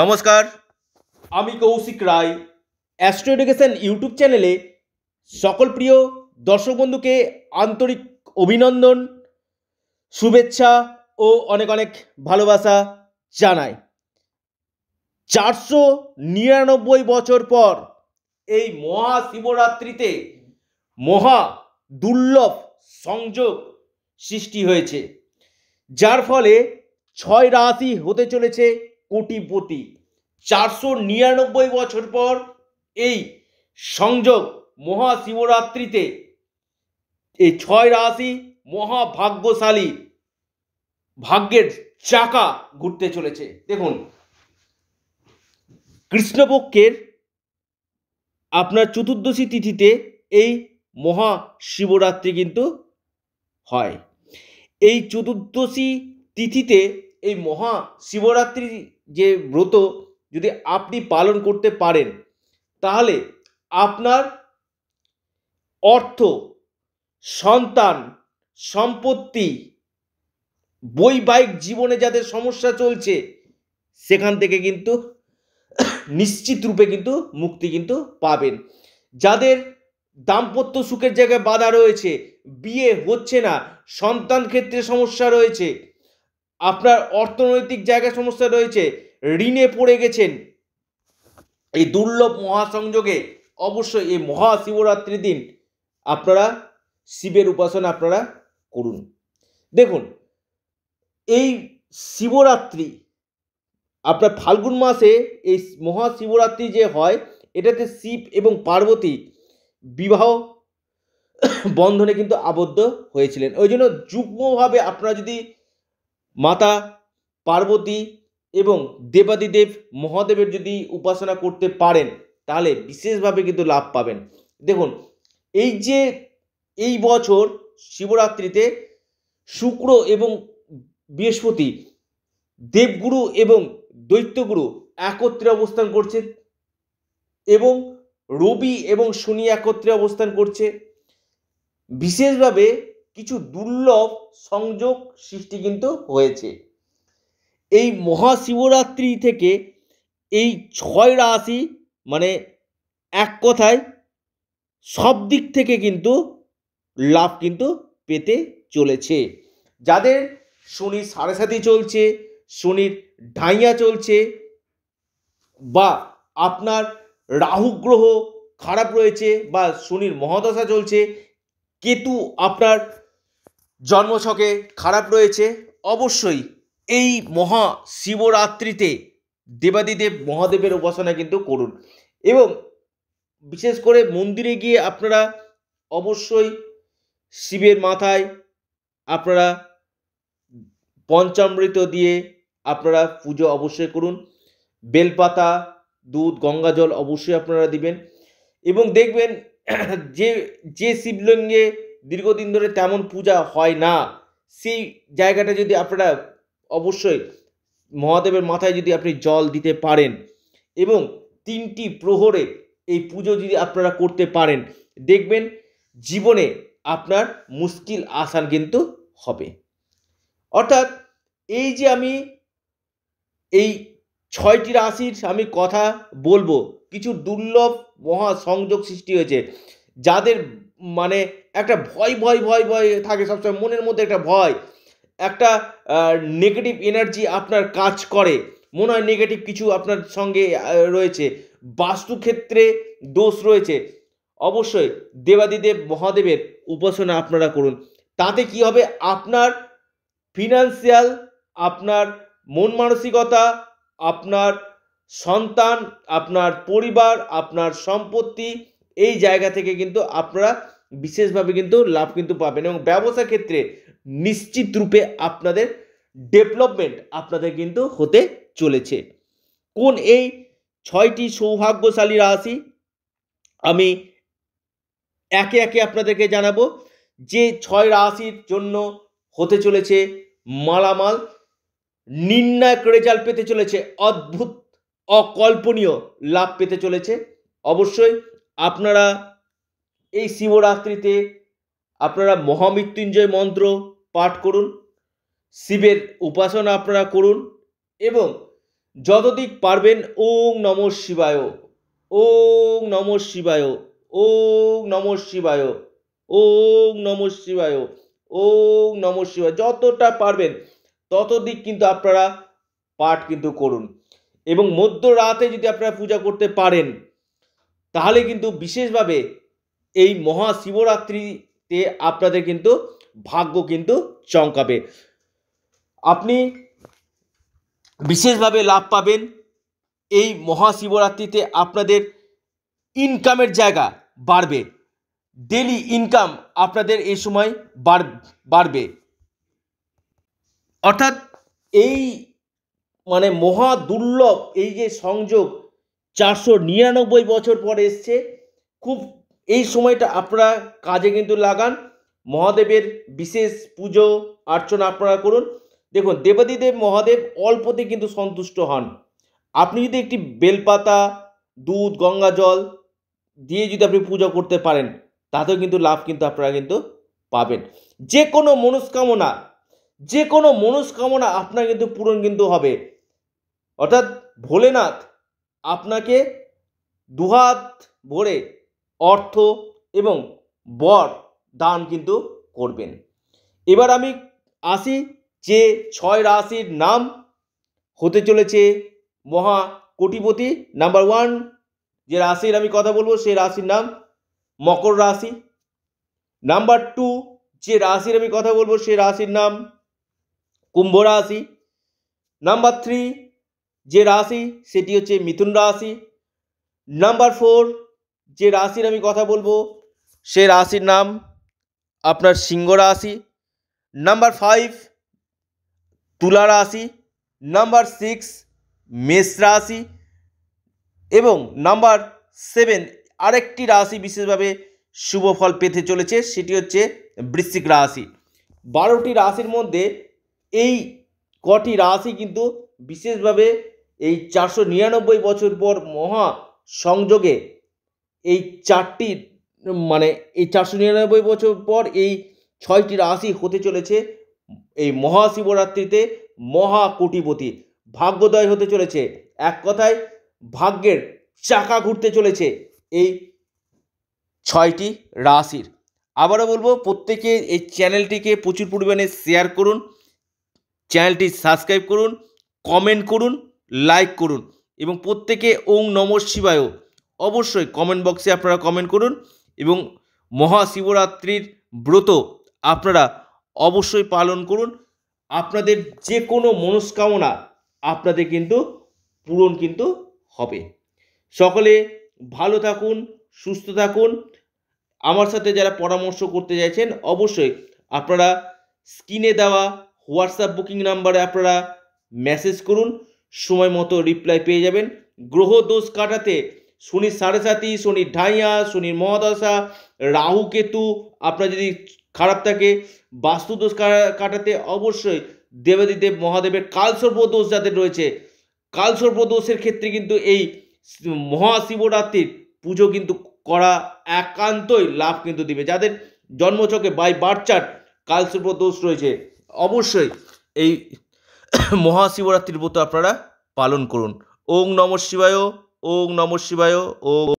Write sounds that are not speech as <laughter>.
নমস্কার আমি Kaushik Roy astro education YouTube চ্যানেলে সকল প্রিয় দর্শক বন্ধুকে আন্তরিক অভিনন্দন শুভেচ্ছা ও অনেক অনেক ভালোবাসা জানাই চারশো নিরানব্বই বছর পর এই মহাশিবরাত্রিতে মহা দুর্লভ সংযোগ সৃষ্টি হয়েছে যার ফলে ছয় রাশি হতে চলেছে কোটিপতি চারশো নিরানব্বই বছর পর এই সংযোগ মহাশিবরাত্রিতে এই ছয় রাশি মহাভাগ্যশালী ভাগ্যের চাকা ঘুরতে চলেছে দেখুন কৃষ্ণপক্ষের আপনার চতুর্দশী তিথিতে এই মহা শিবরাত্রি কিন্তু হয় এই চতুর্দশী তিথিতে এই মহা শিবরাত্রি যে ব্রত যদি আপনি পালন করতে পারেন তাহলে আপনার অর্থ সন্তান সম্পত্তি বৈবাহিক জীবনে যাদের সমস্যা চলছে সেখান থেকে কিন্তু নিশ্চিত রূপে কিন্তু মুক্তি কিন্তু পাবেন যাদের দাম্পত্য সুখের জায়গায় বাধা রয়েছে বিয়ে হচ্ছে না সন্তান ক্ষেত্রে সমস্যা রয়েছে আপনার অর্থনৈতিক জায়গায় সমস্যা রয়েছে ঋণে পড়ে গেছেন এই দুর্লভ মহাসংযোগে অবশ্যই এই মহাশিবরাত্রির দিন আপনারা শিবের উপাসনা আপনারা করুন দেখুন এই শিবরাত্রি আপনার ফাল্গুন মাসে এই মহাশিবরাত্রি যে হয় এটাতে শিব এবং পার্বতী বিবাহ বন্ধনে কিন্তু আবদ্ধ হয়েছিলেন ওই জন্য যুগ্মভাবে আপনারা যদি মাতা পার্বতী এবং দেবাদিদেব মহাদেবের যদি উপাসনা করতে পারেন তাহলে বিশেষভাবে কিন্তু লাভ পাবেন দেখুন এই যে এই বছর শিবরাত্রিতে শুক্র এবং বৃহস্পতি দেবগুরু এবং দৈত্যগুরু একত্রে অবস্থান করছে এবং রবি এবং শনি একত্রে অবস্থান করছে বিশেষভাবে কিছু দুর্লভ সংযোগ সৃষ্টি কিন্তু হয়েছে এই মহাশিবরাত্রি থেকে এই ছয় রাশি মানে এক কথায় সব দিক থেকে কিন্তু লাভ কিন্তু পেতে চলেছে যাদের শনি সাড়ে সাথে চলছে শনির ঢাইয়া চলছে বা আপনার রাহু গ্রহ খারাপ রয়েছে বা শনির মহাদশা চলছে কেতু আপনার জন্মছকে খারাপ রয়েছে অবশ্যই এই মহা শিবরাত্রিতে দেবাদিদেব মহাদেবের উপাসনা কিন্তু করুন এবং বিশেষ করে মন্দিরে গিয়ে আপনারা অবশ্যই শিবের মাথায় আপনারা পঞ্চামৃত দিয়ে আপনারা পুজো অবশ্যই করুন বেলপাতা দুধ গঙ্গা জল অবশ্যই আপনারা দিবেন এবং দেখবেন যে যে শিবলিঙ্গে দীর্ঘদিন ধরে তেমন পূজা হয় না সেই জায়গাটা যদি আপনারা অবশ্যই মহাদেবের মাথায় যদি আপনি জল দিতে পারেন এবং তিনটি প্রহরে এই পুজো যদি আপনারা করতে পারেন দেখবেন জীবনে আপনার মুশকিল আসান কিন্তু হবে অর্থাৎ এই যে আমি এই ছয়টি রাশির আমি কথা বলবো কিছু দুর্লভ মহা সংযোগ সৃষ্টি হয়েছে যাদের মানে একটা ভয় ভয় ভয় ভয় থাকে সবসময় মনের মধ্যে একটা ভয় একটা নেগেটিভ এনার্জি আপনার কাজ করে মনে হয় নেগেটিভ কিছু আপনার সঙ্গে রয়েছে বাস্তুক্ষেত্রে দোষ রয়েছে অবশ্যই দেবাদিদেব মহাদেবের উপাসনা আপনারা করুন তাতে কি হবে আপনার ফিনান্সিয়াল আপনার মন মানসিকতা আপনার সন্তান আপনার পরিবার আপনার সম্পত্তি এই জায়গা থেকে কিন্তু আপনারা বিশেষভাবে কিন্তু লাভ কিন্তু পাবেন এবং ব্যবসা ক্ষেত্রে নিশ্চিত রূপে আপনাদের ডেভেলপমেন্ট আপনাদের কিন্তু হতে চলেছে কোন এই ছয়টি সৌভাগ্যশালী রাশি আমি একে একে আপনাদেরকে জানাবো যে ছয় রাশির জন্য হতে চলেছে মালামাল নির্ণায়ক রেজাল্ট পেতে চলেছে অদ্ভুত অকল্পনীয় লাভ পেতে চলেছে অবশ্যই আপনারা এই শিবরাত্রিতে আপনারা মহামৃত্যুঞ্জয় মন্ত্র পাঠ করুন শিবের উপাসনা আপনারা করুন এবং যতদিক পারবেন ওং নম শিবায় ওং নম শিবায় ওং নম শিবায় ওং নম শিবায় ওং নম শিবায় যতটা পারবেন ততদিক কিন্তু আপনারা পাঠ কিন্তু করুন এবং মধ্যরাতে যদি আপনারা পূজা করতে পারেন তাহলে কিন্তু বিশেষভাবে এই মহাশিবরাত্রিতে আপনাদের কিন্তু ভাগ্য কিন্তু চমকাবে আপনি বিশেষভাবে লাভ পাবেন এই মহাশিবরাত্রিতে আপনাদের ইনকামের জায়গা বাড়বে ডেলি ইনকাম আপনাদের এই সময় বাড়বে অর্থাৎ এই মানে মহা দুর্লভ এই যে সংযোগ চারশো নিরানব্বই বছর পরে এসছে খুব এই সময়টা আপনারা কাজে কিন্তু লাগান মহাদেবের বিশেষ পুজো অর্চনা আপনারা করুন দেখুন দেবাদিদেব মহাদেব অল্পতে কিন্তু সন্তুষ্ট হন আপনি যদি একটি বেলপাতা দুধ গঙ্গা জল দিয়ে যদি আপনি পুজো করতে পারেন তাতেও কিন্তু লাভ কিন্তু আপনারা কিন্তু পাবেন যে কোনো মনস্কামনা যে কোনো মনস্কামনা আপনার কিন্তু পূরণ কিন্তু হবে অর্থাৎ ভোলেনাথ আপনাকে দুহাত ভরে অর্থ এবং বর দান কিন্তু করবেন এবার আমি আসি যে ছয় রাশির নাম হতে চলেছে মহা কোটিপতি নাম্বার ওয়ান যে রাশির আমি কথা বলবো সেই রাশির নাম মকর রাশি নাম্বার টু যে রাশির আমি কথা বলবো সেই রাশির নাম কুম্ভ রাশি নাম্বার থ্রি যে রাশি সেটি হচ্ছে মিথুন রাশি নাম্বার ফোর যে রাশির আমি কথা বলবো সে রাশির নাম আপনার সিংহ রাশি নাম্বার ফাইভ তুলা রাশি নাম্বার সিক্স মেষ রাশি এবং নাম্বার সেভেন আরেকটি রাশি বিশেষভাবে শুভ ফল পেতে চলেছে সেটি হচ্ছে বৃশ্চিক রাশি বারোটি রাশির মধ্যে এই কটি রাশি কিন্তু বিশেষভাবে এই চারশো নিরানব্বই বছর পর মহা সংযোগে এই চারটি মানে এই চারশো নিরানব্বই বছর পর এই ছয়টি রাশি হতে চলেছে এই মহাশিবরাত্রিতে মহা কোটিপতি ভাগ্যোদয় হতে চলেছে এক কথায় ভাগ্যের চাকা ঘুরতে চলেছে এই ছয়টি রাশির আবারও বলবো প্রত্যেকে এই চ্যানেলটিকে প্রচুর পরিমাণে শেয়ার করুন চ্যানেলটি সাবস্ক্রাইব করুন কমেন্ট করুন লাইক করুন এবং প্রত্যেকে ওং নম শিবায় অবশ্যই কমেন্ট বক্সে আপনারা কমেন্ট করুন এবং মহাশিবরাত্রির ব্রত আপনারা অবশ্যই পালন করুন আপনাদের যে কোনো মনস্কামনা আপনাদের কিন্তু পূরণ কিন্তু হবে সকলে ভালো থাকুন সুস্থ থাকুন আমার সাথে যারা পরামর্শ করতে চাইছেন অবশ্যই আপনারা স্ক্রিনে দেওয়া হোয়াটসঅ্যাপ বুকিং নাম্বারে আপনারা মেসেজ করুন সময় মতো রিপ্লাই পেয়ে যাবেন গ্রহ দোষ কাটাতে শনির সাড়ে সাতি শনির ঢাইয়া শনির মহাদশা রাহু কেতু আপনার যদি খারাপ থাকে বাস্তুদোষ কাটাতে অবশ্যই দেবাদিদেব মহাদেবের কালসর্প দোষ যাদের রয়েছে কালসর্প দোষের ক্ষেত্রে কিন্তু এই মহাশিবরাত্রির পুজো কিন্তু করা একান্তই লাভ কিন্তু দিবে যাদের জন্মচকে বাই বার্চার কালসর্প দোষ রয়েছে অবশ্যই এই <coughs> মহাশিবরাত্রির ব্রত আপনারা পালন করুন ওং নম শিবায় ওং নম শিবায় ও